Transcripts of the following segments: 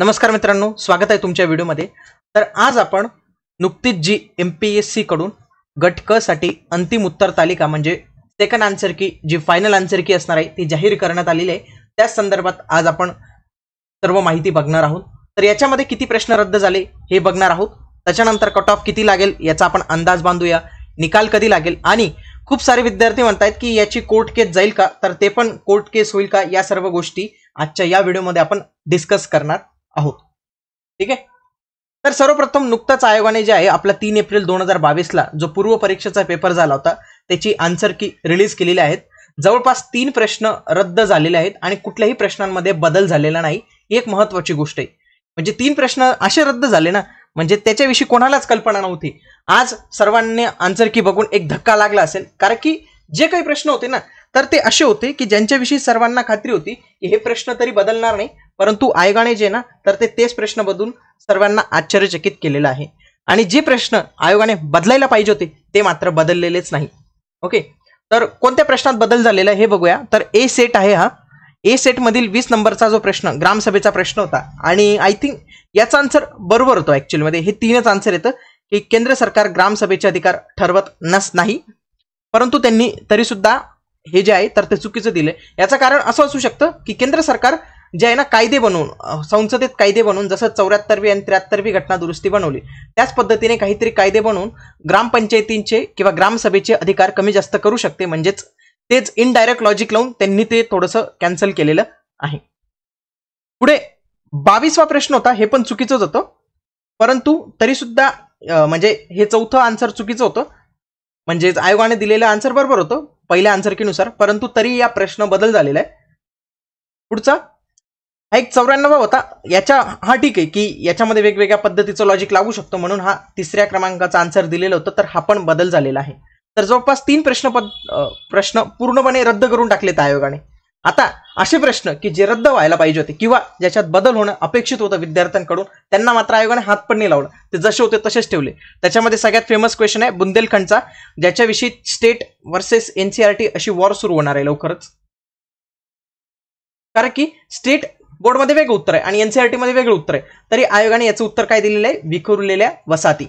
नमस्कार मित्रांनो स्वागत आहे तुमच्या व्हिडिओमध्ये तर आज आपण नुकतीच जी एम पी एस सीकडून गट क साठी अंतिम उत्तर तालिका म्हणजे सेकंड आन्सर की जी फायनल आन्सर की असणार आहे ती जाहीर करण्यात आलेली आहे त्याच संदर्भात आज आपण सर्व माहिती बघणार आहोत तर याच्यामध्ये किती प्रश्न रद्द झाले हे बघणार आहोत त्याच्यानंतर कट ऑफ किती लागेल याचा आपण अंदाज बांधूया निकाल कधी लागेल आणि खूप सारे विद्यार्थी म्हणतायत की याची कोर्ट केस जाईल का तर ते पण कोर्ट केस होईल का या सर्व गोष्टी आजच्या या व्हिडिओमध्ये आपण डिस्कस करणार आहोत ठीक आहे तर सर्वप्रथम नुकताच आयोगाने जे आहे आपला तीन एप्रिल दोन हजार बावीसला जो पूर्व परीक्षेचा पेपर झाला होता त्याची आन्सर की रिलीज केलेली आहेत जवळपास तीन प्रश्न रद्द झालेले आहेत आणि कुठल्याही प्रश्नांमध्ये बदल झालेला नाही ही एक महत्वाची गोष्ट आहे म्हणजे तीन प्रश्न असे रद्द झाले ना म्हणजे त्याच्याविषयी कोणालाच कल्पना नव्हती आज सर्वांनी आन्सर की बघून एक धक्का लागला असेल कारण की जे काही प्रश्न होते ना तर ते असे होते की ज्यांच्याविषयी सर्वांना खात्री होती की हे प्रश्न तरी बदलणार नाही परंतु आयोगाने जे ना तर ते तेच प्रश्न बदलून सर्वांना आश्चर्यचकित केलेलं आहे आणि जे प्रश्न आयोगाने बदलायला पाहिजे होते ते मात्र बदललेलेच नाही ओके तर कोणत्या प्रश्नात बदल झालेला आहे हे बघूया तर ए सेट आहे हा ए सेट मधील वीस नंबरचा जो प्रश्न ग्रामसभेचा प्रश्न होता आणि आय थिंक याचा आन्सर बरोबर होतो मध्ये हे तीनच आन्सर येतं की केंद्र सरकार ग्रामसभेचे अधिकार ठरवत नस नाही परंतु त्यांनी तरी सुद्धा हे जे आहे तर ते चुकीचं दिले याचं कारण असं असू शकतं की केंद्र सरकार जे आहे ना कायदे बनवून संसदेत कायदे बनवून जसं चौऱ्याहत्तरवी आणि त्र्याहत्तरवी घटना दुरुस्ती बनवली त्याच पद्धतीने काहीतरी कायदे बनवून ग्रामपंचायतींचे किंवा ग्रामसभेचे अधिकार कमी जास्त करू शकते म्हणजेच तेच इनडायरेक्ट लॉजिक लावून त्यांनी ते थोडंसं कॅन्सल केलेलं आहे पुढे बावीसवा प्रश्न होता हे पण चुकीचंच होतं परंतु तरीसुद्धा म्हणजे हे चौथं आन्सर चुकीचं होतं म्हणजेच आयोगाने दिलेलं आन्सर बरोबर होतं पहिल्या आन्सरकीनुसार परंतु तरी या प्रश्न बदल झालेला आहे पुढचा हा एक चौऱ्याण्णवा होता याच्या हा ठीक आहे की याच्यामध्ये वेगवेगळ्या पद्धतीचं लॉजिक लागू शकतो म्हणून हा तिसऱ्या क्रमांकाचा आन्सर दिलेलं होता तर हा पण बदल झालेला आहे तर जवळपास तीन प्रश्न पद प्रश्न पूर्णपणे रद्द करून टाकलेत आयोगाने आता असे प्रश्न की जे रद्द व्हायला पाहिजे होते किंवा ज्याच्यात बदल होणं अपेक्षित होतं विद्यार्थ्यांकडून त्यांना मात्र आयोगाने हात पण नाही लावला ते जसे होते तसेच ठेवले त्याच्यामध्ये सगळ्यात फेमस क्वेश्चन आहे बुंदेलखंडचा ज्याच्याविषयी स्टेट वर्सेस एन अशी वॉर सुरू होणार आहे लवकरच कारण की स्टेट बोर्डमध्ये वेगळं उत्तर आहे आणि एनसीआरटी e मध्ये वेगळं उत्तर आहे तरी आयोगाने याचं उत्तर काय दिलेलं आहे विखुरलेल्या वसाती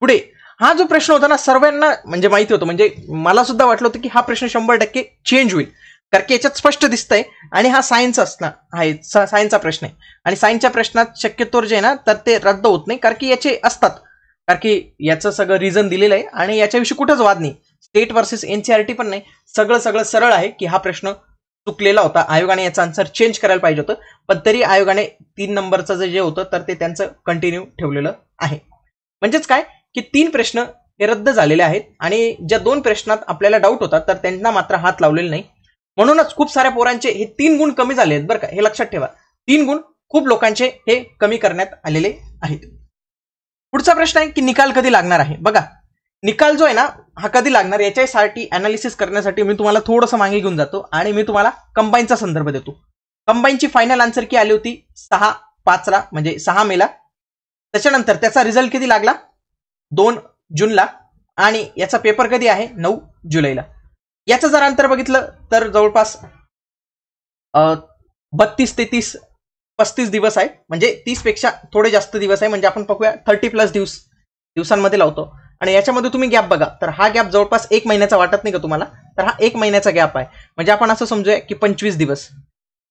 पुढे हा जो प्रश्न होता ना सर्वांना म्हणजे माहिती होतं म्हणजे मला सुद्धा वाटलं होतं की हा प्रश्न शंभर टक्के चेंज होईल कारण की याच्यात स्पष्ट दिसतंय आणि हा सायन्स असणार आहे सायन्सचा प्रश्न आहे आणि सायन्सच्या प्रश्नात शक्यतोर जे आहे ना तर ते रद्द होत नाही कारण की याचे असतात कारण की याचं सगळं रिझन दिलेलं आहे आणि याच्याविषयी कुठंच वाद नाही स्टेट वर्सेस एनसीआरटी पण नाही सगळं सगळं सरळ आहे की हा प्रश्न चुकलेला होता आयोगाने याचा आन्सर चेंज करायला पाहिजे होतं पण तरी आयोगाने तीन नंबरचं जे जे होतं तर ते त्यांचं कंटिन्यू ठेवलेलं आहे म्हणजेच काय की तीन प्रश्न हे रद्द झालेले आहेत आणि ज्या दोन प्रश्नात आपल्याला डाऊट होता तर त्यांना मात्र हात लावलेले नाही म्हणूनच खूप साऱ्या पोरांचे हे तीन गुण कमी झाले आहेत बरं का हे लक्षात ठेवा तीन गुण खूप लोकांचे हे कमी करण्यात आलेले आहेत पुढचा प्रश्न आहे की निकाल कधी लागणार आहे बघा निकाल जो आहे ना हा कधी लागणार याच्यासाठी अनालिसिस करण्यासाठी मी तुम्हाला थोडंसं मागे घेऊन जातो आणि मी तुम्हाला कंबाईनचा संदर्भ देतो कंबाईनची फायनल आन्सर की आली होती सहा पाचला म्हणजे सहा मेला त्याच्यानंतर त्याचा रिझल्ट कधी लागला दोन जूनला आणि याचा पेपर कधी आहे नऊ जुलैला याचं जर अंतर बघितलं तर जवळपास बत्तीस ते तीस पस्तीस दिवस आहे म्हणजे तीसपेक्षा थोडे जास्त दिवस आहे म्हणजे आपण बघूया थर्टी प्लस दिवस दिवसांमध्ये लावतो आणि याच्यामध्ये तुम्ही गॅप बघा तर हा गॅप जवळपास एक महिन्याचा वाटत नाही का तुम्हाला तर हा एक महिन्याचा गॅप आहे म्हणजे आपण असं समजूया की पंचवीस दिवस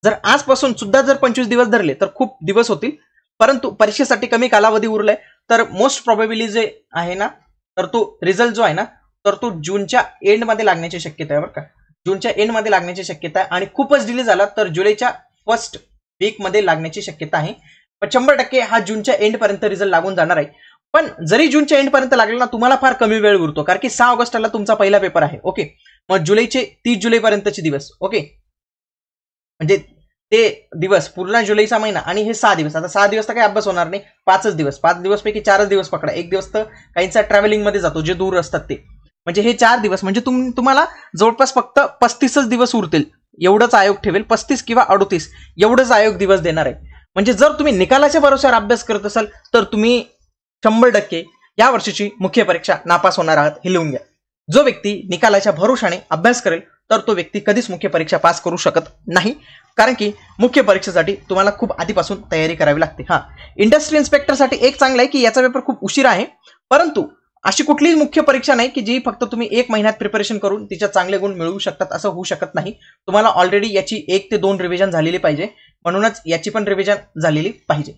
जर आजपासून सुद्धा जर पंचवीस दिवस धरले तर खूप दिवस होतील परंतु परीक्षेसाठी कमी कालावधी उरलाय तर मोस्ट प्रॉबेबिली जे आहे ना तर तो रिझल्ट जो आहे ना तर तो जूनच्या एंडमध्ये लागण्याची शक्यता आहे बरं का जूनच्या एंडमध्ये लागण्याची शक्यता आहे आणि खूपच डिले झाला तर जुलैच्या फर्स्ट वीकमध्ये लागण्याची शक्यता आहे पण शंभर टक्के हा जूनच्या एंडपर्यंत रिझल्ट लागून जाणार आहे पण जरी जूनच्या एंडपर्यंत लागलं ना तुम्हाला फार कमी वेळ उरतो कारण की सहा ऑगस्टला तुमचा पहिला पेपर आहे ओके मग जुलैचे तीस जुलैपर्यंतचे दिवस ओके म्हणजे ते दिवस पूर्ण जुलैचा महिना आणि हे सहा दिवस आता सहा दिवस तर काही अभ्यास होणार नाही पाचच दिवस पाच दिवसपैकी चारच दिवस पकडा एक दिवस तर काहींचा ट्रॅव्हलिंगमध्ये जातो जे दूर असतात ते म्हणजे हे चार दिवस म्हणजे तुम तुम्हाला जवळपास फक्त पस्तीसच दिवस उरतील एवढंच आयोग ठेवेल पस्तीस किंवा अडोतीस एवढंच आयोग दिवस देणार आहे म्हणजे जर तुम्ही निकालाच्या भरोश्यावर अभ्यास करत असाल तर तुम्ही शंभर टक्के या वर्षीची मुख्य परीक्षा नापास होणार आहात हे लिहून घ्या जो व्यक्ती निकालाच्या भरोशाने अभ्यास करेल तर तो व्यक्ती कधीच मुख्य परीक्षा पास करू शकत नाही कारण की मुख्य परीक्षेसाठी तुम्हाला खूप आधीपासून तयारी करावी लागते हा इंडस्ट्री इन्स्पेक्टरसाठी एक चांगलं आहे की याचा पेपर खूप उशीर आहे परंतु अशी कुठलीही मुख्य परीक्षा नाही की जी फक्त तुम्ही एक महिन्यात प्रिपरेशन करून तिच्या चांगले गुण मिळवू शकतात असं होऊ शकत नाही तुम्हाला ऑलरेडी याची एक ते दोन रिव्हिजन झालेली पाहिजे म्हणूनच याची पण रिव्हिजन झालेली पाहिजे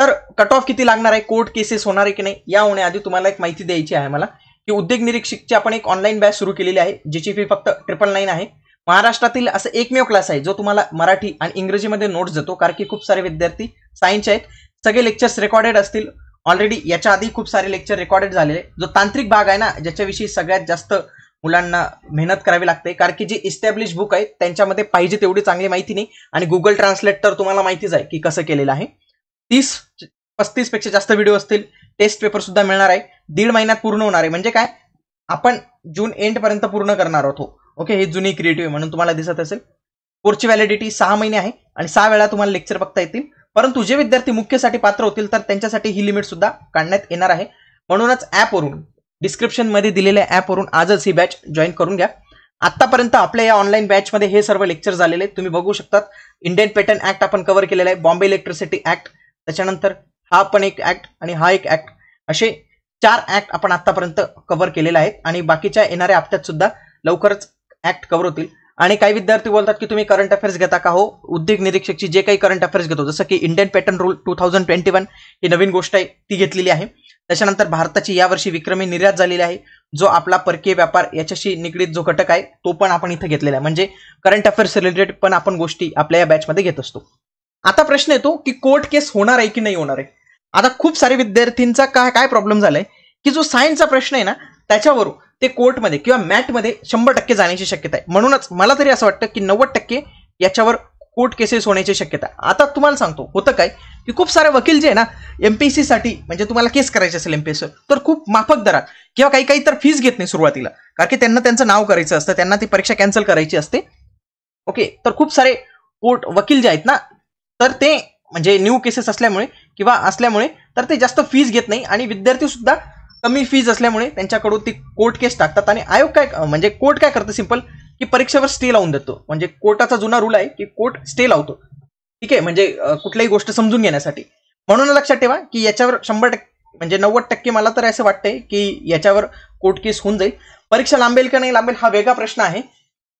तर कट ऑफ किती लागणार आहे कोर्ट केसेस होणार आहे की नाही या होण्याआधी तुम्हाला एक माहिती द्यायची आहे मला की उद्योग निरीक्षकची आपण एक ऑनलाईन बॅच सुरू केलेली आहे जीची फी फक्त ट्रिपल नाईन आहे महाराष्ट्रातील असं एकमेव क्लास आहे जो तुम्हाला मराठी आणि इंग्रजीमध्ये नोट्स देतो कारण की खूप सारे विद्यार्थी सायन्सचे आहेत सगळे लेक्चर्स रेकॉर्डेड असतील ऑलरेडी याच्या आधी खूप सारे लेक्चर रेकॉर्डेड झालेले जो तांत्रिक भाग आहे ना ज्याच्याविषयी सगळ्यात जास्त मुलांना मेहनत करावी लागते कारण की जे इस्टॅब्लिश बुक आहेत त्यांच्यामध्ये पाहिजे तेवढी चांगली माहिती नाही आणि गुगल ट्रान्सलेट तर तुम्हाला माहितीच आहे की कसं केलेलं आहे तीस पेक्षा जास्त व्हिडिओ असतील टेस्ट पेपर सुद्धा मिळणार आहे दीड महिन्यात पूर्ण होणार आहे म्हणजे काय आपण जून पर्यंत पूर्ण करणार आहोत ओके हो. हे जुनी क्रिएटिव्ह म्हणून तुम्हाला दिसत असेल पुढची व्हॅलिडिटी सहा महिने आहे आणि सहा वेळा तुम्हाला लेक्चर बघता येतील परंतु जे विद्यार्थी मुख्यसाठी पात्र होतील तर त्यांच्यासाठी ही लिमिट सुद्धा काढण्यात येणार आहे म्हणूनच ॲपवरून डिस्क्रिप्शनमध्ये दिलेल्या ॲपवरून आजच ही बॅच जॉईन करून घ्या आत्तापर्यंत आपल्या या ऑनलाईन बॅचमध्ये हे सर्व लेक्चर झालेले तुम्ही बघू शकतात इंडियन पेटर्न ऍक्ट आपण कव्हर केलेला आहे बॉम्बे इलेक्ट्रिसिटी ऍक्ट त्याच्यानंतर हा पण एक ऍक्ट आणि हा एक ऍक्ट असे चार ऍक्ट आपण आतापर्यंत कव्हर केलेले आहेत आणि बाकीच्या येणाऱ्या हप्त्यात सुद्धा लवकरच ऍक्ट कव्हर होतील आणि काही विद्यार्थी बोलतात की तुम्ही करंट अफेअर्स घेता का हो उद्योग निरीक्षकची जे काही करंट अफेअर्स घेतो जसं की Indian pattern rule two thousand twenty one ही नवीन गोष्ट आहे ती घेतलेली आहे त्याच्यानंतर भारताची यावर्षी विक्रमी निर्यात झालेली आहे जो आपला परकीय व्यापार याच्याशी निगडीत जो घटक आहे तो पण आपण इथं घेतलेला आहे म्हणजे करंट अफेअर्स रिलेटेड पण आपण गोष्टी आपल्या या बॅचमध्ये घेत असतो आता प्रश्न येतो की कोर्ट केस होणार आहे की नाही होणार आहे आता खूप सारे विद्यार्थ्यांचा काय काय प्रॉब्लेम झालाय की जो सायन्सचा प्रश्न आहे ना त्याच्यावरून ते कोर्टमध्ये किंवा मॅटमध्ये शंभर टक्के जाण्याची शक्यता आहे म्हणूनच मला तरी असं वाटतं की नव्वद टक्के याच्यावर कोर्ट केसेस होण्याची शक्यता आता तुम्हाला सांगतो होतं काय की खूप सारे वकील जे आहे ना एमपीएससी साठी म्हणजे तुम्हाला केस करायचे असेल एस तर खूप माफक दरात किंवा काही काही तर फीस घेत नाही सुरुवातीला कारण की त्यांना त्यांचं नाव करायचं असतं त्यांना ती परीक्षा कॅन्सल करायची असते ओके तर खूप सारे कोर्ट वकील जे आहेत ना तर ते म्हणजे न्यू केसेस असल्यामुळे किंवा असल्यामुळे तर ते जास्त फीज घेत नाही आणि विद्यार्थीसुद्धा कमी फीज असल्यामुळे त्यांच्याकडून ती कोर्ट केस टाकतात आणि आयोग काय म्हणजे कोर्ट काय करतं सिंपल की परीक्षेवर स्टे लावून देतो म्हणजे कोर्टाचा जुना रूल आहे की कोर्ट स्टे लावतो ठीक आहे म्हणजे कुठल्याही गोष्ट समजून घेण्यासाठी म्हणून लक्षात ठेवा की याच्यावर शंभर टक्के म्हणजे नव्वद टक्के मला तर असं वाटतंय की याच्यावर कोर्ट केस होऊन जाईल परीक्षा लांबेल का नाही लांबेल हा वेगळा प्रश्न आहे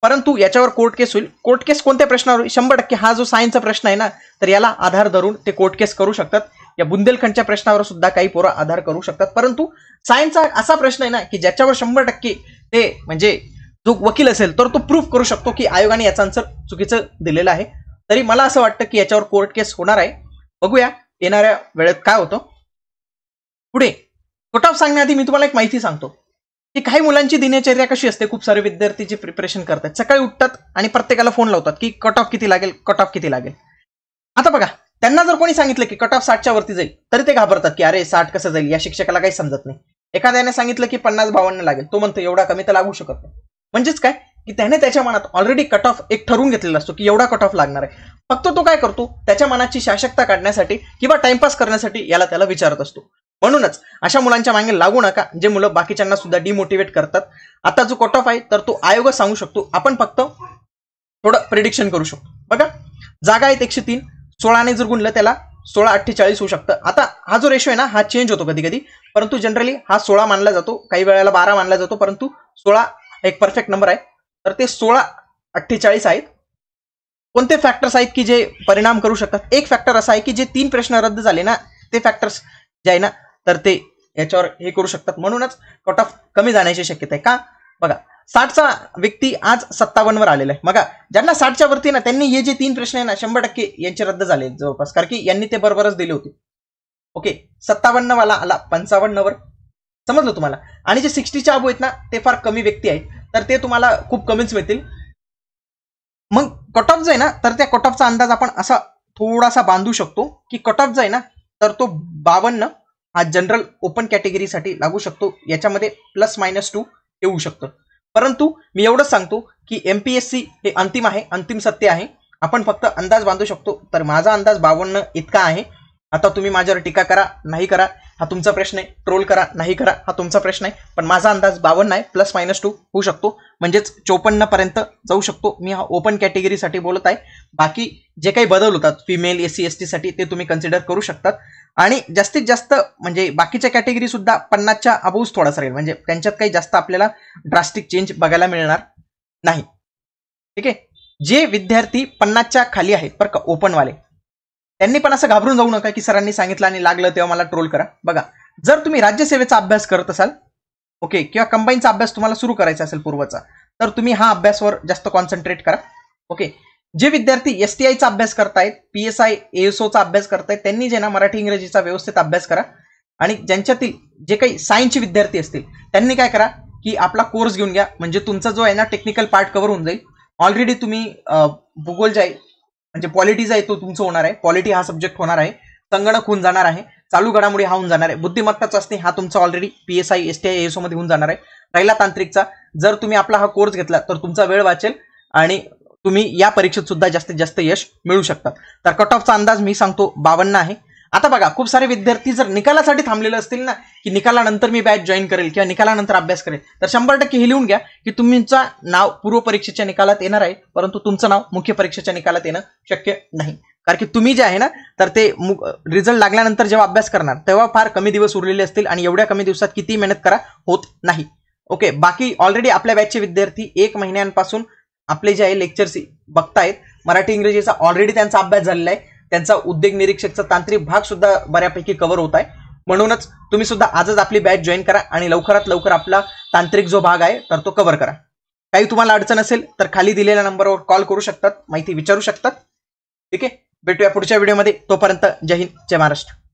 परंतु याच्यावर कोर्ट केस होईल कोर्ट केस कोणत्या प्रश्नावर शंभर टक्के हा जो सायन्सचा प्रश्न आहे ना तर याला आधार धरून ते कोर्ट केस करू शकतात या बुंदेलखंडच्या प्रश्नावर सुद्धा काही पोरं आधार करू शकतात परंतु सायन्सचा असा प्रश्न आहे ना की ज्याच्यावर शंभर टक्के ते म्हणजे जो वकील असेल तर तो प्रूफ करू शकतो की आयोगाने याचा आन्सर चुकीचं दिलेलं आहे तरी मला असं वाटतं की याच्यावर कोर्ट केस होणार आहे बघूया येणाऱ्या वेळेत काय होतं पुढे कट ऑफ सांगण्याआधी मी तुम्हाला एक माहिती सांगतो की काही मुलांची दिनचर्या कशी असते खूप सारे विद्यार्थी जे प्रिपरेशन करतात सकाळी उठतात आणि प्रत्येकाला फोन लावतात की कट ऑफ किती लागेल कट ऑफ किती लागेल आता बघा त्यांना जर कोणी सांगितलं की कट ऑफ साठच्या वरती जाईल तरी ते घाबरतात की अरे साठ कसं जाईल या शिक्षकाला काही समजत नाही एखाद्याने सांगितलं की पन्नास बावन्न लागेल तो म्हणतो एवढा कमी तर लागू शकत नाही म्हणजेच काय की त्याने त्याच्या मनात ऑलरेडी कट ऑफ एक ठरवून घेतलेला असतो की एवढा कट ऑफ लागणार आहे फक्त तो काय करतो त्याच्या मनाची शाशकता काढण्यासाठी किंवा टाइमपास करण्यासाठी याला त्याला विचारत असतो म्हणूनच अशा मुलांच्या मागे लागू नका जे मुलं बाकीच्यांना सुद्धा डिमोटिवेट करतात आता जो कट ऑफ आहे तर तो आयोग सांगू शकतो आपण फक्त थोडं प्रिडिक्शन करू शकतो बघा जागा आहेत एकशे तीन सोळाने जर गुणलं त्याला सोळा अठ्ठेचाळीस होऊ शकतं आता हा जो रेशो आहे ना हा चेंज होतो कधी कधी परंतु जनरली हा सोळा मानला जातो काही वेळेला बारा मानला जातो परंतु सोळा एक परफेक्ट नंबर आहे तर ते सोळा अठ्ठेचाळीस आहेत कोणते फॅक्टर्स आहेत की जे परिणाम करू शकतात एक फॅक्टर असा आहे की जे तीन प्रश्न रद्द झाले ना ते फॅक्टर्स जे आहे ना तर ते याच्यावर हे करू शकतात म्हणूनच कट ऑफ कमी जाण्याची शक्यता आहे का बघा साठचा व्यक्ती आज सत्तावन्नवर आलेला आहे बघा ज्यांना साठच्या वरती ना त्यांनी हे जे तीन प्रश्न आहे ना शंभर टक्के यांचे रद्द झाले जवळपास कारण की यांनी ते बरोबरच दिले होते ओके सत्तावन्नवाला आला पंचावन्नवर समजलं तुम्हाला आणि जे सिक्स्टीच्या अबू आहेत ना ते फार कमी व्यक्ती आहेत तर ते तुम्हाला खूप कमीच मिळतील मग कट ऑफ जो आहे ना तर त्या कट ऑफचा अंदाज आपण असा थोडासा बांधू शकतो की कट ऑफ जो आहे ना तर तो बावन्न हा जनरल ओपन कॅटेगरीसाठी लागू शकतो याच्यामध्ये प्लस मायनस टू येऊ शकतं परंतु मी एवढंच सांगतो की एम पी एस सी हे अंतिम आहे अंतिम सत्य आहे आपण फक्त अंदाज बांधू शकतो तर माझा अंदाज बावन्न इतका आहे आता तुम्ही माझ्यावर टीका करा नाही करा हा तुमचा प्रश्न आहे ट्रोल करा नाही करा हा तुमचा प्रश्न आहे पण माझा अंदाज बावन्न आहे प्लस मायनस टू होऊ शकतो म्हणजेच चोपन्न पर्यंत जाऊ शकतो मी हा ओपन कॅटेगरीसाठी बोलत आहे बाकी जे काही बदल होतात फिमेल एस सी एस ते तुम्ही कन्सिडर करू शकतात आणि जास्तीत जास्त म्हणजे बाकीच्या कॅटेगरीसुद्धा पन्नासच्या अबोज थोडासा राहील म्हणजे त्यांच्यात काही जास्त आपल्याला ड्रास्टिक चेंज बघायला मिळणार नाही ठीक आहे जे विद्यार्थी पन्नासच्या खाली आहेत बरं का ओपनवाले त्यांनी पण असं घाबरून जाऊ नका की सरांनी सांगितलं आणि लागलं तेव्हा मला ट्रोल करा बघा जर तुम्ही राज्यसेवेचा अभ्यास करत असाल ओके किंवा कंबाईनचा अभ्यास तुम्हाला सुरू करायचा असेल पूर्वचा तर तुम्ही हा अभ्यासवर जास्त कॉन्सन्ट्रेट करा ओके जे विद्यार्थी एस टी आयचा अभ्यास करतायत पी एस आय एसओचा अभ्यास करतायत त्यांनी जे ना मराठी इंग्रजीचा व्यवस्थित अभ्यास करा आणि ज्यांच्यातील जे काही सायन्सचे विद्यार्थी असतील त्यांनी काय करा की आपला कोर्स घेऊन घ्या म्हणजे तुमचा जो आहे ना टेक्निकल पार्ट कव्हर होऊन जाईल ऑलरेडी तुम्ही भूगोल जे आहे म्हणजे पॉलिटी जो आहे तो तुमचं होणार आहे पॉलिटी हा सब्जेक्ट होणार आहे संगणक होऊन जाणार आहे चालू घडामोडी हा होऊन जाणार आहे बुद्धिमत्ता चाचणी हा तुमचा already P S I S T I एसओमध्ये होऊन जाणार आहे राहिला तांत्रिकचा जर तुम्ही आपला हा कोर्स घेतला तर तुमचा वेळ वाचेल आणि तुम्ही या परीक्षेत सुद्धा जास्तीत जास्त यश मिळू शकतात तर कट ऑफचा अंदाज मी सांगतो बावन्न आहे आता बघा खूप सारे विद्यार्थी जर निकालासाठी थांबलेले असतील ना की निकालानंतर मी बॅच जॉईन करेल किंवा निकालानंतर अभ्यास करेल तर शंभर टक्के हे लिहून घ्या की तुमचं नाव पूर्व परीक्षेच्या निकालात येणार आहे परंतु तुमचं नाव मुख्य परीक्षेच्या निकालात येणं शक्य नाही कारण की तुम्ही जे आहे ना तर ते रिझल्ट लागल्यानंतर जेव्हा अभ्यास करणार तेव्हा फार कमी दिवस उरलेले असतील आणि एवढ्या कमी दिवसात किती मेहनत करा होत नाही ओके बाकी ऑलरेडी आपल्या बॅचचे विद्यार्थी एक महिन्यांपासून आपले जे आहे लेक्चर्स बघतायत मराठी इंग्रजीचा ऑलरेडी त्यांचा अभ्यास झालेला आहे त्यांचा उद्योग निरीक्षकचा तांत्रिक भाग सुद्धा बऱ्यापैकी कव्हर होत आहे म्हणूनच तुम्ही सुद्धा आजच आपली बॅच जॉईन करा आणि लवकरात लवकर आपला तांत्रिक जो भाग आहे तर तो कव्हर करा काही तुम्हाला अडचण असेल तर खाली दिलेल्या नंबरवर कॉल करू शकतात माहिती विचारू शकतात ठीक आहे भेटूया पुढच्या व्हिडिओमध्ये तोपर्यंत जय हिंद जय महाराष्ट्र